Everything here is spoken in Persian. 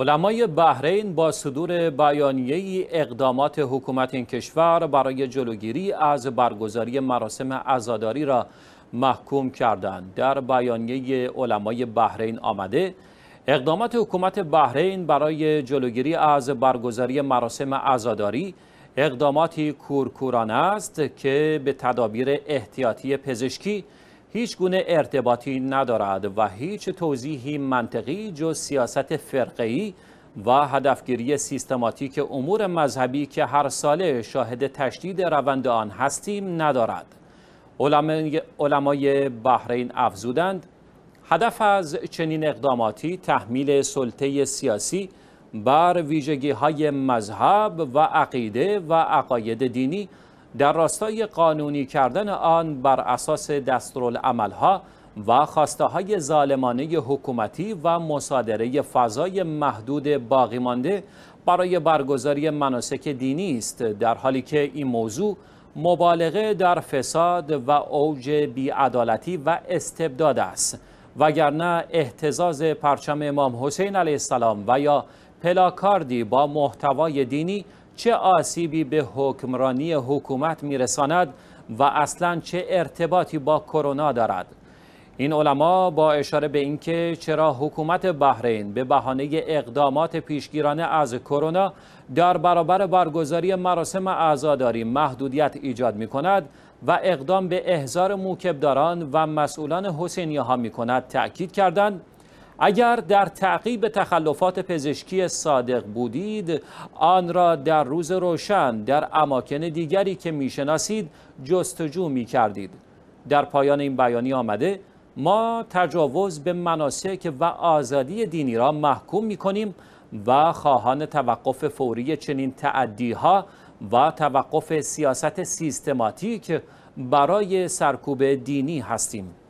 علمای بحرین با صدور بیانیه اقدامات حکومت این کشور برای جلوگیری از برگزاری مراسم عزاداری را محکوم کردند. در بیانیه علمای بحرین آمده اقدامات حکومت بحرین برای جلوگیری از برگزاری مراسم عزاداری اقداماتی کورکورانه است که به تدابیر احتیاطی پزشکی هیچ گونه ارتباطی ندارد و هیچ توضیحی منطقی جز سیاست فرقی و هدفگیری سیستماتیک امور مذهبی که هر ساله شاهد تشدید روند آن هستیم ندارد. علمای بحرین افزودند هدف از چنین اقداماتی تحمیل سلطه سیاسی بر ویژگی های مذهب و عقیده و عقاید دینی در راستای قانونی کردن آن بر اساس دستورالعملها و خواسته های ظالمانه حکومتی و مصادره فضای محدود باقی مانده برای برگزاری مناسک دینی است در حالی که این موضوع مبالغه در فساد و اوج بیعدالتی و استبداد است وگرنه احتزاز پرچم امام حسین علیه السلام و یا پلاکاردی با محتوای دینی چه آسیبی به حکمرانی حکومت میرساند و اصلا چه ارتباطی با کرونا دارد این علما با اشاره به اینکه چرا حکومت بحرین به بهانه اقدامات پیشگیرانه از کرونا در برابر برگزاری مراسم عزاداری محدودیت ایجاد می کند و اقدام به احضار موکبداران و مسئولان حسینی ها می کند تأکید کردند اگر در تعقیب تخلفات پزشکی صادق بودید آن را در روز روشن در اماکن دیگری که میشناسید جستجو می کردید در پایان این بیانی آمده ما تجاوز به مناسک و آزادی دینی را محکوم می کنیم و خواهان توقف فوری چنین تعدیها و توقف سیاست سیستماتیک برای سرکوب دینی هستیم